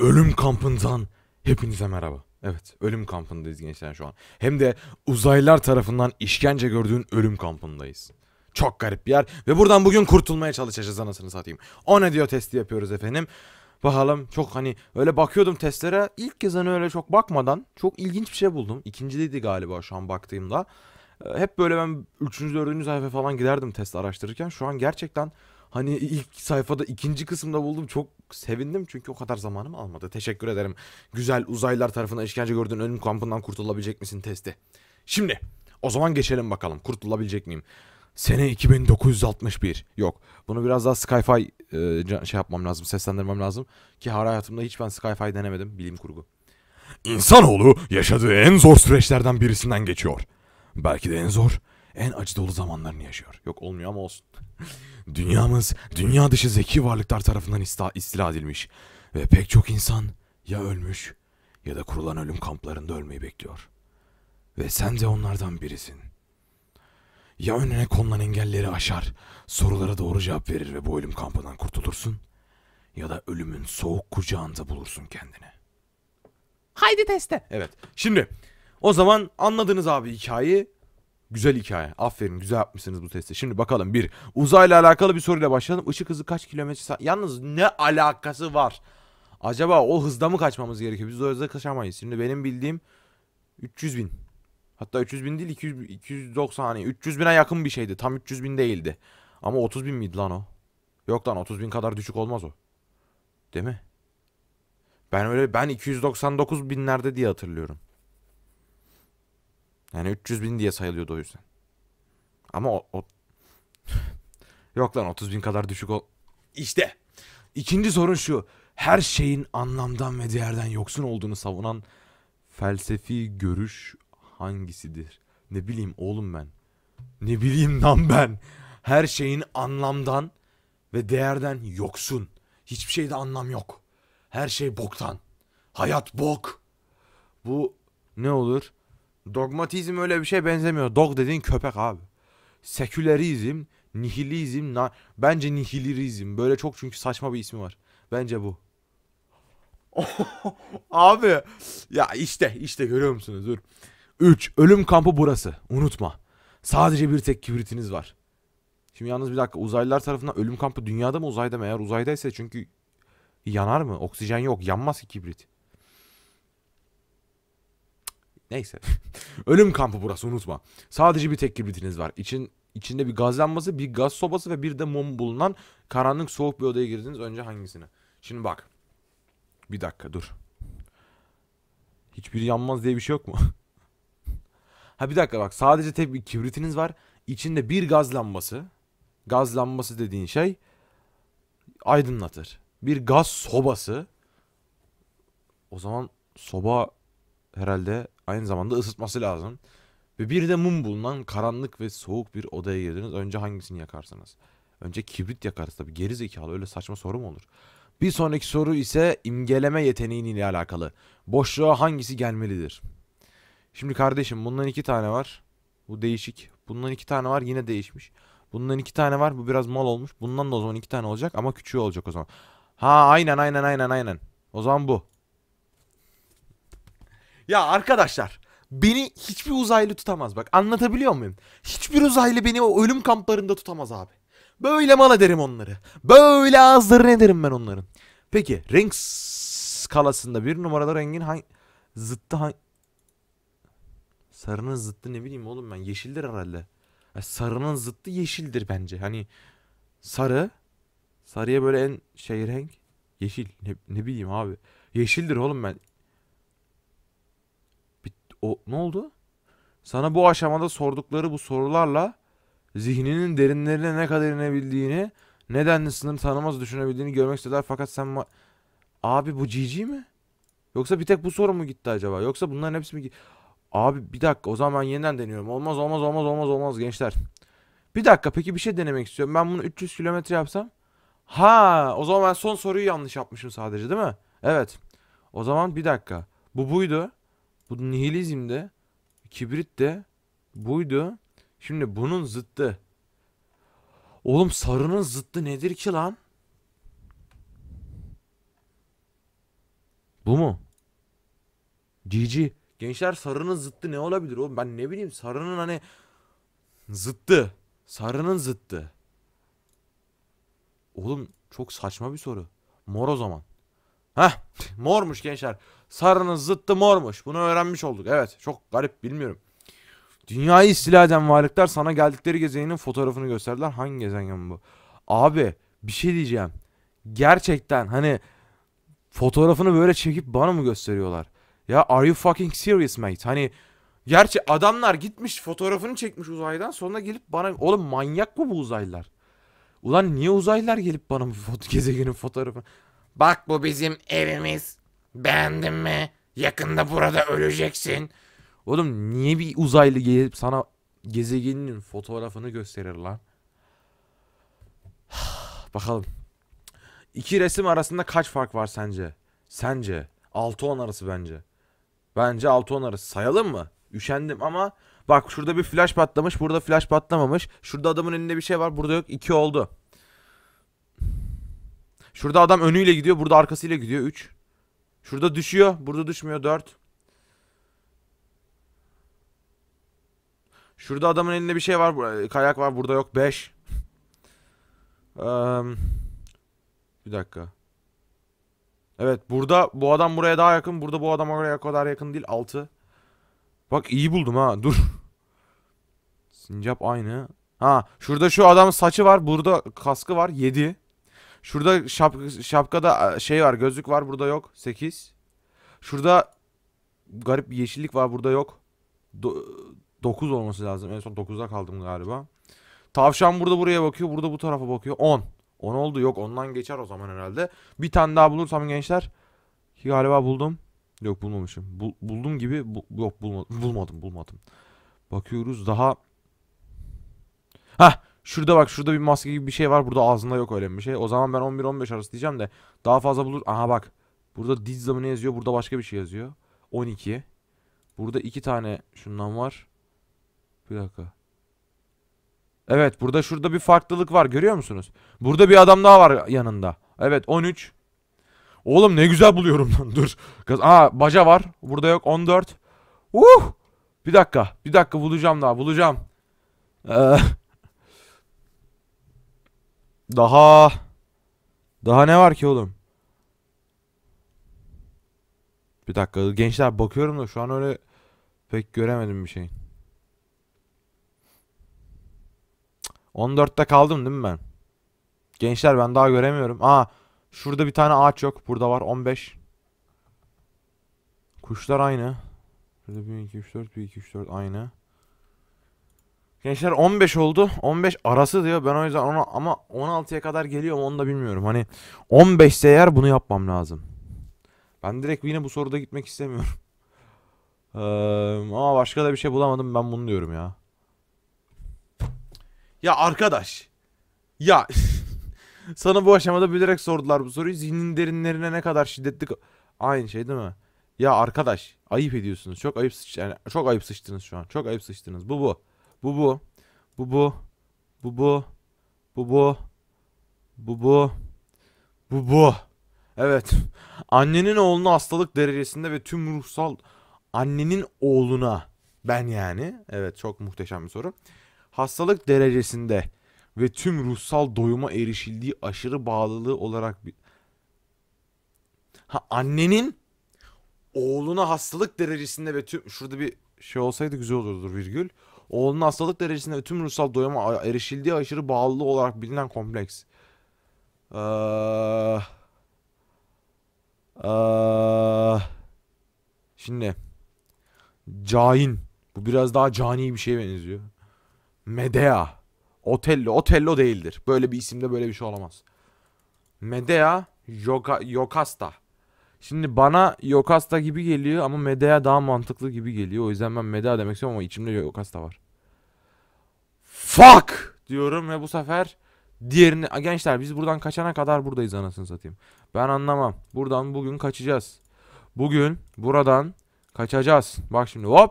Ölüm kampından hepinize merhaba. Evet, ölüm kampındayız gençler şu an. Hem de uzaylılar tarafından işkence gördüğün ölüm kampındayız. Çok garip bir yer ve buradan bugün kurtulmaya çalışacağız anasını satayım. O ne diyor testi yapıyoruz efendim. Bakalım çok hani öyle bakıyordum testlere ilk kez hani öyle çok bakmadan çok ilginç bir şey buldum. İkincideydi galiba şu an baktığımda. Ee, hep böyle ben 3. 4. sayfa falan giderdim test araştırırken şu an gerçekten hani ilk sayfada ikinci kısımda buldum çok sevindim çünkü o kadar zamanım almadı. Teşekkür ederim. Güzel uzaylılar tarafından işkence gördüğün ölüm kampından kurtulabilecek misin testi. Şimdi o zaman geçelim bakalım kurtulabilecek miyim? Sene 2961. Yok. Bunu biraz daha Skyfi e, şey yapmam lazım, seslendirmem lazım. Ki hala hayatımda hiç ben Skyfi denemedim. Bilim kurgu. İnsanoğlu yaşadığı en zor süreçlerden birisinden geçiyor. Belki de en zor, en acı dolu zamanlarını yaşıyor. Yok olmuyor ama olsun. Dünyamız dünya dışı zeki varlıklar tarafından ista, istila edilmiş ve pek çok insan ya ölmüş ya da kurulan ölüm kamplarında ölmeyi bekliyor. Ve sen de onlardan birisin. Ya önüne konulan engelleri aşar, sorulara doğru cevap verir ve bu ölüm kampından kurtulursun ya da ölümün soğuk kucağında bulursun kendini. Haydi teste. Evet. Şimdi o zaman anladınız abi hikayeyi. Güzel hikaye. Aferin güzel yapmışsınız bu testi. Şimdi bakalım bir uzayla alakalı bir soruyla başlayalım. Işık hızı kaç kilometre saat? Yalnız ne alakası var? Acaba o hızda mı kaçmamız gerekiyor? Biz o hızda kaçamayız. Şimdi benim bildiğim 300 bin. Hatta 300 bin değil 200, 290 hani 300 bine yakın bir şeydi. Tam 300 bin değildi. Ama 30 bin miydi lan o? Yok lan 30 bin kadar düşük olmaz o. Değil mi? Ben öyle ben 299 binlerde diye hatırlıyorum. Yani 300 bin diye sayılıyordu o yüzden. Ama o... o... Yok lan 30 bin kadar düşük ol... İşte. İkinci sorun şu. Her şeyin anlamdan ve değerden yoksun olduğunu savunan felsefi görüş hangisidir? Ne bileyim oğlum ben. Ne bileyim lan ben. Her şeyin anlamdan ve değerden yoksun. Hiçbir şeyde anlam yok. Her şey boktan. Hayat bok. Bu ne olur? Dogmatizm öyle bir şey benzemiyor. Dog dediğin köpek abi. Sekülerizm, nihilizm, na- bence nihilirizm. Böyle çok çünkü saçma bir ismi var. Bence bu. abi ya işte işte görüyor musunuz? Dur. 3. Ölüm kampı burası. Unutma. Sadece bir tek kibritiniz var. Şimdi yalnız bir dakika uzaylılar tarafından ölüm kampı dünyada mı uzayda mı? Eğer uzaydaysa çünkü yanar mı? Oksijen yok. Yanmaz ki kibrit. Neyse. Ölüm kampı burası unutma. Sadece bir tek kibritiniz var. İçin, içinde bir gaz lambası, bir gaz sobası ve bir de mum bulunan karanlık soğuk bir odaya girdiniz. Önce hangisini? Şimdi bak. Bir dakika dur. Hiçbiri yanmaz diye bir şey yok mu? ha bir dakika bak. Sadece tek bir kibritiniz var. İçinde bir gaz lambası. Gaz lambası dediğin şey aydınlatır. Bir gaz sobası. O zaman soba herhalde aynı zamanda ısıtması lazım. Ve bir de mum bulunan karanlık ve soğuk bir odaya girdiniz. Önce hangisini yakarsınız? Önce kibrit yakarız tabii. Geri zekalı öyle saçma soru mu olur? Bir sonraki soru ise imgeleme yeteneğin ile alakalı. Boşluğa hangisi gelmelidir? Şimdi kardeşim bundan iki tane var. Bu değişik. Bundan iki tane var yine değişmiş. Bundan iki tane var bu biraz mal olmuş. Bundan da o zaman iki tane olacak ama küçüğü olacak o zaman. Ha aynen aynen aynen aynen. O zaman bu. Ya arkadaşlar beni hiçbir uzaylı tutamaz bak anlatabiliyor muyum? Hiçbir uzaylı beni o ölüm kamplarında tutamaz abi. Böyle mal ederim onları. Böyle ağızlarını ederim ben onların. Peki renk skalasında bir numaralı rengin hangi... Zıttı hangi... Sarının zıttı ne bileyim oğlum ben yeşildir herhalde. Yani sarının zıttı yeşildir bence. Hani sarı. Sarıya böyle en şey renk. Yeşil. Ne, ne bileyim abi. Yeşildir oğlum ben o ne oldu? Sana bu aşamada sordukları bu sorularla zihninin derinlerine ne kadar inebildiğini, neden sınır tanımaz düşünebildiğini görmek istediler. Fakat sen abi bu cici mi? Yoksa bir tek bu soru mu gitti acaba? Yoksa bunların hepsi mi Abi bir dakika o zaman yeniden deniyorum. Olmaz olmaz olmaz olmaz olmaz gençler. Bir dakika peki bir şey denemek istiyorum. Ben bunu 300 kilometre yapsam. Ha o zaman ben son soruyu yanlış yapmışım sadece değil mi? Evet. O zaman bir dakika. Bu buydu. Bu nihilizm de kibrit de buydu. Şimdi bunun zıttı. Oğlum sarının zıttı nedir ki lan? Bu mu? GG. Gençler sarının zıttı ne olabilir oğlum? Ben ne bileyim sarının hani zıttı. Sarının zıttı. Oğlum çok saçma bir soru. Mor o zaman. Hah mormuş gençler. Sarının zıttı mormuş. Bunu öğrenmiş olduk. Evet çok garip bilmiyorum. Dünyayı istila eden varlıklar sana geldikleri gezegenin fotoğrafını gösterdiler. Hangi gezegen bu? Abi bir şey diyeceğim. Gerçekten hani fotoğrafını böyle çekip bana mı gösteriyorlar? Ya are you fucking serious mate? Hani gerçi adamlar gitmiş fotoğrafını çekmiş uzaydan sonra gelip bana oğlum manyak mı bu uzaylılar? Ulan niye uzaylılar gelip bana bu foto gezegenin fotoğrafını Bak bu bizim evimiz. Beğendin mi? Yakında burada öleceksin. Oğlum niye bir uzaylı gelip sana gezegenin fotoğrafını gösterir lan? Bakalım. İki resim arasında kaç fark var sence? Sence? 6-10 arası bence. Bence 6-10 arası. Sayalım mı? Üşendim ama bak şurada bir flash patlamış, burada flash patlamamış. Şurada adamın elinde bir şey var, burada yok. 2 oldu. Şurada adam önüyle gidiyor. Burada arkasıyla gidiyor. 3. Şurada düşüyor. Burada düşmüyor. 4. Şurada adamın elinde bir şey var. E, kayak var. Burada yok. 5. bir dakika. Evet. Burada bu adam buraya daha yakın. Burada bu adam oraya kadar yakın değil. 6. Bak iyi buldum ha. Dur. Sincap aynı. Ha. Şurada şu adamın saçı var. Burada kaskı var. 7. Şurada şap şapkada şey var gözlük var burada yok. 8. Şurada garip bir yeşillik var burada yok. Do olması lazım. En son 9'da kaldım galiba. Tavşan burada buraya bakıyor. Burada bu tarafa bakıyor. 10. 10 oldu. Yok ondan geçer o zaman herhalde. Bir tane daha bulursam gençler. galiba buldum. Yok bulmamışım. Bu, buldum gibi. Bu, yok bulmadım. Bulmadım bulmadım. Bakıyoruz daha. Hah Şurada bak şurada bir maske gibi bir şey var. Burada ağzında yok öyle bir şey. O zaman ben 11-15 arası diyeceğim de daha fazla bulur. Aha bak. Burada Dizza mı ne yazıyor? Burada başka bir şey yazıyor. 12. Burada iki tane şundan var. Bir dakika. Evet burada şurada bir farklılık var görüyor musunuz? Burada bir adam daha var yanında. Evet 13. Oğlum ne güzel buluyorum lan dur. Aa baca var. Burada yok 14. Uh! Bir dakika. Bir dakika bulacağım daha bulacağım. Eee... Daha daha ne var ki oğlum? Bir dakika gençler bakıyorum da şu an öyle pek göremedim bir şey. 14'te kaldım değil mi ben? Gençler ben daha göremiyorum. Aa şurada bir tane ağaç yok. Burada var 15. Kuşlar aynı. Şurada 1 2 3 4 1 2 3 4 aynı. Gençler 15 oldu. 15 arası diyor. Ben o yüzden ona ama 16'ya kadar geliyor mu onu da bilmiyorum. Hani 15 ise eğer bunu yapmam lazım. Ben direkt yine bu soruda gitmek istemiyorum. ee, ama başka da bir şey bulamadım. Ben bunu diyorum ya. Ya arkadaş. Ya. sana bu aşamada bilerek sordular bu soruyu. Zihnin derinlerine ne kadar şiddetli... Aynı şey değil mi? Ya arkadaş ayıp ediyorsunuz. Çok ayıp sıç yani çok ayıp sıçtınız şu an. Çok ayıp sıçtınız. Bu bu. Bu bu. Bu bu. Bu bu. Bu bu. Bu bu. Bu bu. Evet. Annenin oğluna hastalık derecesinde ve tüm ruhsal annenin oğluna ben yani. Evet çok muhteşem bir soru. Hastalık derecesinde ve tüm ruhsal doyuma erişildiği aşırı bağlılığı olarak bir... Ha annenin oğluna hastalık derecesinde ve tüm... Şurada bir şey olsaydı güzel olurdu virgül. Oğlunun hastalık derecesinde tüm ruhsal doyuma erişildiği aşırı bağlılığı olarak bilinen kompleks. Ee, ee, şimdi. Cain. Bu biraz daha cani bir şeye benziyor. Medea. Otello. Otello değildir. Böyle bir isimde böyle bir şey olamaz. Medea Yoga, Yokasta. Şimdi bana Yokasta gibi geliyor ama Medea daha mantıklı gibi geliyor. O yüzden ben Medea demek istiyorum ama içimde Yokasta var. Fuck diyorum ve bu sefer diğerini... Gençler biz buradan kaçana kadar buradayız anasını satayım. Ben anlamam. Buradan bugün kaçacağız. Bugün buradan kaçacağız. Bak şimdi hop.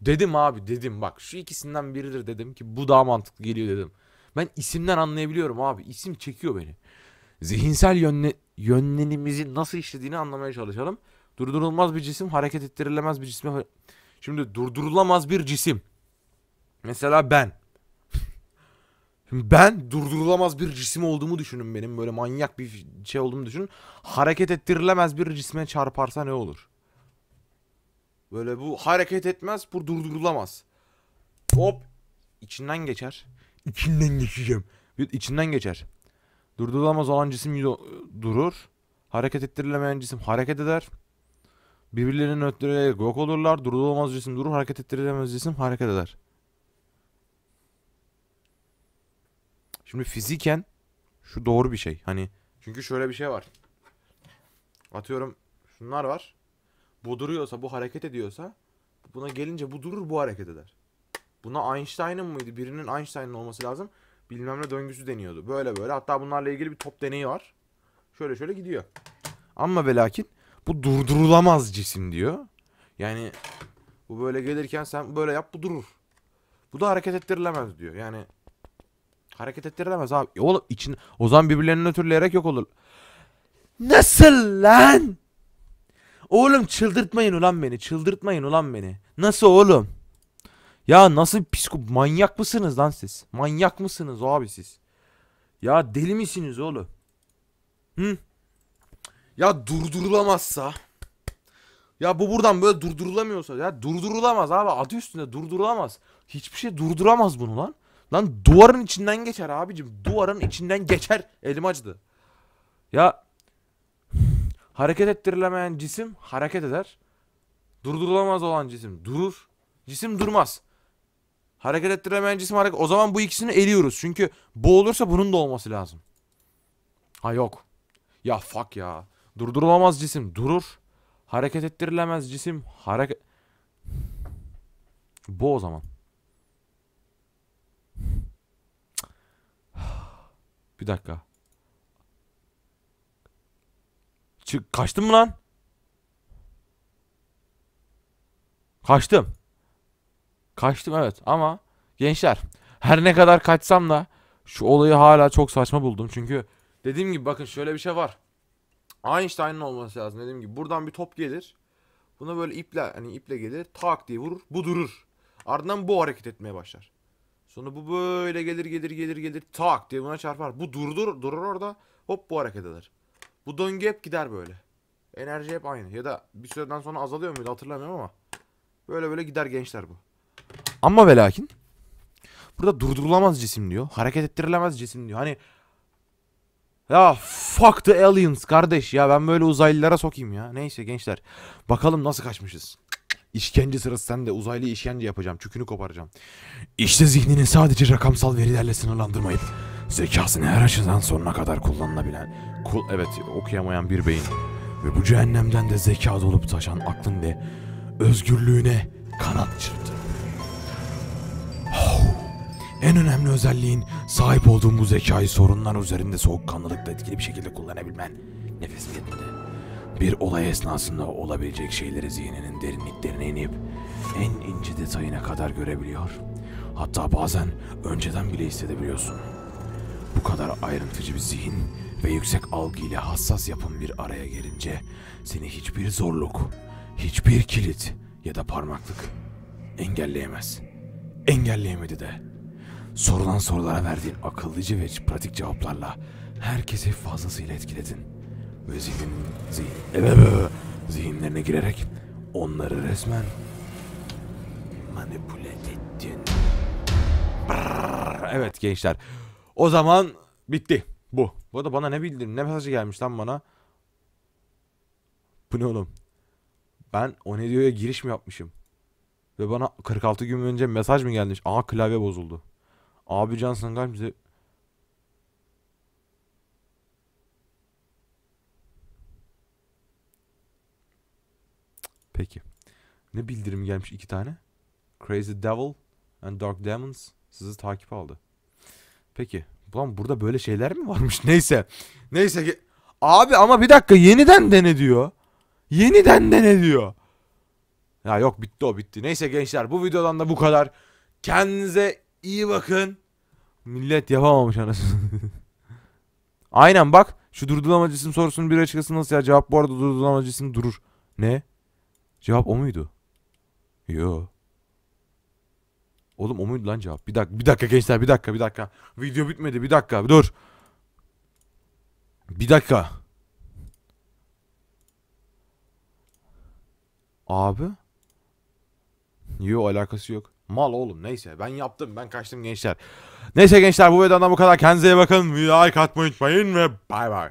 Dedim abi dedim bak şu ikisinden biridir dedim ki bu daha mantıklı geliyor dedim. Ben isimden anlayabiliyorum abi. İsim çekiyor beni. Zihinsel yönle yönlenimizi nasıl işlediğini anlamaya çalışalım. Durdurulmaz bir cisim, hareket ettirilemez bir cisme. Şimdi durdurulamaz bir cisim. Mesela ben. Şimdi ben durdurulamaz bir cisim olduğumu düşünün benim. Böyle manyak bir şey olduğumu düşünün. Hareket ettirilemez bir cisme çarparsa ne olur? Böyle bu hareket etmez, bu durdurulamaz. Hop içinden geçer. İçinden geçeceğim. İçinden geçer. Durdurulamaz olan cisim durur. Hareket ettirilemeyen cisim hareket eder. Birbirlerini öttürerek yok olurlar. Durdurulamaz cisim durur. Hareket ettirilemez cisim hareket eder. Şimdi fiziken şu doğru bir şey. Hani çünkü şöyle bir şey var. Atıyorum şunlar var. Bu duruyorsa, bu hareket ediyorsa buna gelince bu durur, bu hareket eder. Buna Einstein'ın mıydı? Birinin Einstein'ın olması lazım bilmem ne döngüsü deniyordu. Böyle böyle. Hatta bunlarla ilgili bir top deneyi var. Şöyle şöyle gidiyor. Ama ve bu durdurulamaz cisim diyor. Yani bu böyle gelirken sen böyle yap bu durur. Bu da hareket ettirilemez diyor. Yani hareket ettirilemez abi. E oğlum için o zaman birbirlerini nötrleyerek yok olur. Nasıl lan? Oğlum çıldırtmayın ulan beni. Çıldırtmayın ulan beni. Nasıl oğlum? Ya nasıl psikop manyak mısınız lan siz? Manyak mısınız abi siz? Ya deli misiniz oğlum? Hı? Ya durdurulamazsa ya bu buradan böyle durdurulamıyorsa ya durdurulamaz abi adı üstünde durdurulamaz. Hiçbir şey durduramaz bunu lan. Lan duvarın içinden geçer abicim. Duvarın içinden geçer. Elim acıdı. Ya hareket ettirilemeyen cisim hareket eder. Durdurulamaz olan cisim durur. Cisim durmaz. Hareket ettiremeyen cisim hareket... O zaman bu ikisini eliyoruz. Çünkü bu olursa bunun da olması lazım. Ha yok. Ya fuck ya. Durdurulamaz cisim durur. Hareket ettirilemez cisim hareket... Bu o zaman. Bir dakika. Çık kaçtım mı lan? Kaçtım. Kaçtım evet ama gençler her ne kadar kaçsam da şu olayı hala çok saçma buldum. Çünkü dediğim gibi bakın şöyle bir şey var. Einstein'ın olması lazım dediğim gibi. Buradan bir top gelir. Buna böyle iple hani iple gelir. Tak diye vurur. Bu durur. Ardından bu hareket etmeye başlar. Sonra bu böyle gelir gelir gelir gelir tak diye buna çarpar. Bu durdur durur orada. Hop bu hareket eder. Bu döngü hep gider böyle. Enerji hep aynı. Ya da bir süreden sonra azalıyor muydu hatırlamıyorum ama. Böyle böyle gider gençler bu. Ama ve lakin burada durdurulamaz cisim diyor. Hareket ettirilemez cisim diyor. Hani ya fuck the aliens kardeş ya ben böyle uzaylılara sokayım ya. Neyse gençler bakalım nasıl kaçmışız. İşkence sırası sende uzaylı işkence yapacağım çükünü koparacağım. İşte zihnini sadece rakamsal verilerle sınırlandırmayıp zekasını her açıdan sonuna kadar kullanılabilen. Kul evet okuyamayan bir beyin. Ve bu cehennemden de zeka dolup taşan aklın ve özgürlüğüne kanat çırptı. En önemli özelliğin sahip olduğun bu zekayı sorunlar üzerinde soğukkanlılıkla etkili bir şekilde kullanabilmen. Nefes yetmedi. Bir olay esnasında olabilecek şeyleri zihninin derinliklerine inip en ince detayına kadar görebiliyor. Hatta bazen önceden bile hissedebiliyorsun. Bu kadar ayrıntıcı bir zihin ve yüksek algı ile hassas yapım bir araya gelince seni hiçbir zorluk, hiçbir kilit ya da parmaklık engelleyemez. Engelleyemedi de. Sorulan sorulara verdiğin akıllıcı ve pratik cevaplarla herkesi fazlasıyla etkiledin. Ve zihnin, zihin, ebebe, zihinlerine girerek onları resmen manipüle ettin. evet gençler. O zaman bitti. Bu. Bu da bana ne bildirim? Ne mesajı gelmiş lan bana? Bu ne oğlum? Ben o ne diyor ya giriş mi yapmışım? Ve bana 46 gün önce mesaj mı gelmiş? Aha klavye bozuldu. Abi Johnson galiba bize... Peki. Ne bildirim gelmiş iki tane? Crazy Devil and Dark Demons sizi takip aldı. Peki. Ulan burada böyle şeyler mi varmış? Neyse. Neyse ki... Abi ama bir dakika yeniden dene diyor. Yeniden dene diyor. Ya yok bitti o bitti. Neyse gençler bu videodan da bu kadar. Kendinize İyi bakın. Millet yapamamış anasını. Aynen bak. Şu durdulamacı isim sorusunun bir açıkçası nasıl ya? Cevap bu arada durdulamacı isim durur. Ne? Cevap o muydu? Yo. Oğlum o muydu lan cevap? Bir dakika, bir dakika gençler, bir dakika, bir dakika. Video bitmedi, bir dakika, dur. Bir dakika. Abi? Yo alakası yok. Mal oğlum neyse ben yaptım ben kaçtım gençler. Neyse gençler bu videodan bu kadar kendinize iyi bakın. Videoyu like atmayı unutmayın ve bay bay.